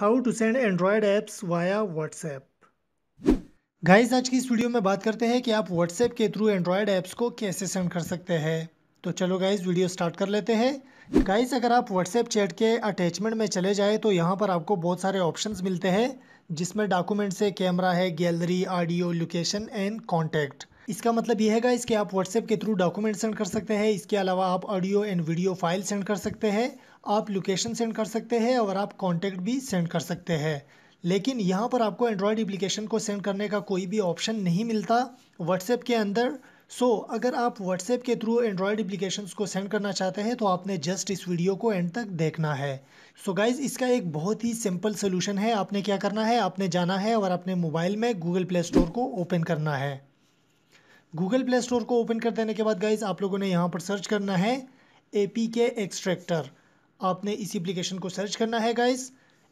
how to send Android apps via WhatsApp guys आज की इस वीडियो में बात करते हैं कि आप व्हाट्सएप के थ्रू एंड्रॉयड ऐप्स को कैसे सेंड कर सकते हैं तो चलो गाइस वीडियो स्टार्ट कर लेते हैं गाइस अगर आप व्हाट्सएप चैट के अटैचमेंट में चले जाए तो यहाँ पर आपको बहुत सारे ऑप्शन मिलते हैं जिसमें डॉक्यूमेंट से कैमरा है gallery audio location and contact इसका मतलब यह है इसके आप व्हाट्सएप के थ्रू डॉक्यूमेंट सेंड कर सकते हैं इसके अलावा आप audio and video file send कर सकते हैं आप लोकेशन सेंड कर सकते हैं और आप कॉन्टैक्ट भी सेंड कर सकते हैं लेकिन यहाँ पर आपको एंड्रॉयड एप्लीकेशन को सेंड करने का कोई भी ऑप्शन नहीं मिलता व्हाट्सएप के अंदर सो so, अगर आप व्हाट्सएप के थ्रू एंड्रॉयड एप्लीकेशन को सेंड करना चाहते हैं तो आपने जस्ट इस वीडियो को एंड तक देखना है सो so गाइज इसका एक बहुत ही सिंपल सोल्यूशन है आपने क्या करना है आपने जाना है और अपने मोबाइल में गूगल प्ले स्टोर को ओपन करना है गूगल प्ले स्टोर को ओपन कर देने के बाद गाइज आप लोगों ने यहाँ पर सर्च करना है ए पी के एक्सट्रैक्टर आपने इस एप्लीकेशन को सर्च करना है guys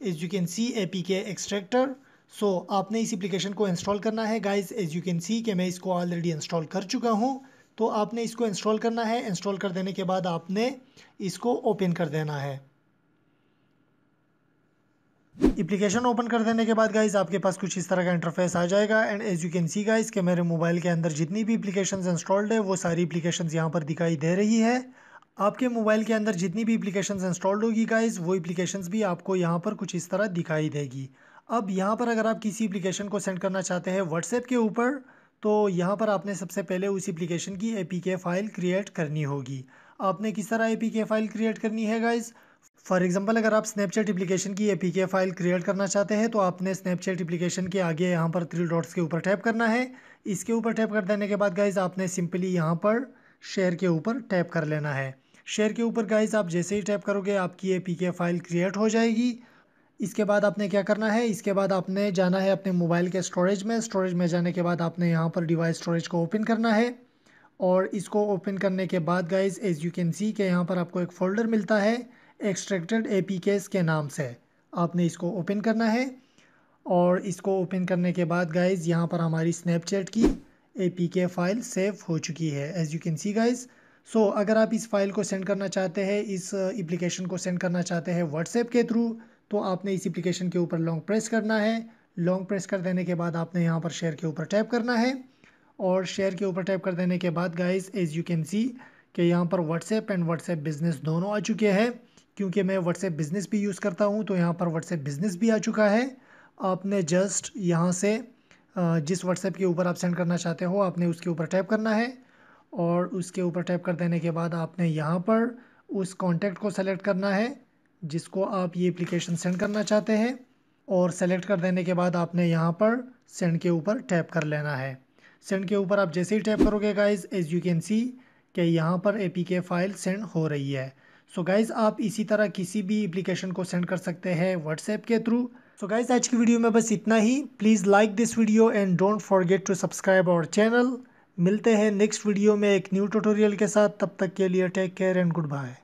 as you can see A P K extractor so आपने इस एप्लीकेशन को इंस्टॉल करना है guys as you can see कि मैं इसको ऑलरेडी इंस्टॉल कर चुका हूँ तो आपने इसको इंस्टॉल करना है इंस्टॉल कर देने के बाद आपने इसको ओपन कर देना है एप्लीकेशन ओपन कर देने के बाद गाइज आपके पास कुछ इस तरह का इंटरफेस आ जाएगा and as you can see guys के मेरे मोबाइल के अंदर जितनी भी एप्लीकेशन इंस्टॉल्ड है वो सारी एप्लीकेशन यहाँ पर दिखाई दे रही है आपके मोबाइल के अंदर जितनी भी एप्लीकेशन इंस्टॉल्ड होगी गाइज वो एप्लीकेशन भी आपको यहाँ पर कुछ इस तरह दिखाई देगी अब यहाँ पर अगर आप किसी एप्लीकेशन को सेंड करना चाहते हैं व्हाट्सएप के ऊपर तो यहाँ पर आपने सबसे पहले उस एप्लीकेशन की ए फाइल क्रिएट करनी होगी आपने किस तरह ए फाइल क्रिएट करनी है गाइज़ फॉर एग्जाम्पल अगर आप स्नैपचैट एप्लीकेशन की ए फाइल क्रिएट करना चाहते हैं तो आपने स्नैपचैट एप्लीकेशन के आगे यहाँ पर थ्री डॉट्स के ऊपर टैप करना है इसके ऊपर टैप कर देने के बाद गाइज आपने सिंपली यहाँ पर शेयर के ऊपर टैप कर लेना है शेयर के ऊपर गाइज आप जैसे ही टैप करोगे आपकी ए फाइल क्रिएट हो जाएगी इसके बाद आपने क्या करना है इसके बाद आपने जाना है अपने मोबाइल के स्टोरेज में स्टोरेज में जाने के बाद आपने यहाँ पर डिवाइस स्टोरेज को ओपन करना है और इसको ओपन करने के बाद guys as you can see के यहाँ पर आपको एक फ़ोल्डर मिलता है एक्सट्रैक्टेड एपीकेस के नाम से आपने इसको ओपन करना है और इसको ओपन करने के बाद गाइज यहाँ पर हमारी स्नैपचैट की एपीके फाइल सेव हो चुकी है as you can see guys so अगर आप इस फाइल को सेंड करना चाहते हैं इस एप्लीकेशन uh, को सेंड करना चाहते हैं व्हाट्सएप के थ्रू तो आपने इस एप्लीकेशन के ऊपर लॉन्ग प्रेस करना है लॉन्ग प्रेस कर देने के बाद आपने यहाँ पर शेयर के ऊपर टैप करना है और शेयर के ऊपर टैप कर देने के बाद guys as you can see कि यहाँ पर व्हाट्सएप एंड व्हाट्सएप बिजनेस दोनों आ चुके हैं क्योंकि मैं व्हाट्सएप बिज़नेस भी यूज़ करता हूँ तो यहाँ पर व्हाट्सएप बिज़नेस भी आ चुका है आपने जस्ट यहाँ से जिस व्हाट्सएप के ऊपर आप सेंड करना चाहते हो आपने उसके ऊपर टैप करना है और उसके ऊपर टैप कर देने के बाद आपने यहाँ पर उस कॉन्टैक्ट को सेलेक्ट करना है जिसको आप ये एप्लीकेशन सेंड करना चाहते हैं और सेलेक्ट कर देने के बाद आपने यहाँ पर सेंड के ऊपर टैप कर लेना है सेंड के ऊपर आप जैसे ही टैप करोगे guys as you can see कि यहाँ पर ए फाइल सेंड हो रही है सो so गाइज़ आप इसी तरह किसी भी एप्लीकेशन को सेंड कर सकते हैं व्हाट्सएप के थ्रू सो गाइज़ आज की वीडियो में बस इतना ही please like this video and don't forget to subscribe our channel मिलते हैं नेक्स्ट वीडियो में एक न्यू ट्यूटोरियल के साथ तब तक के लिए take care and good bye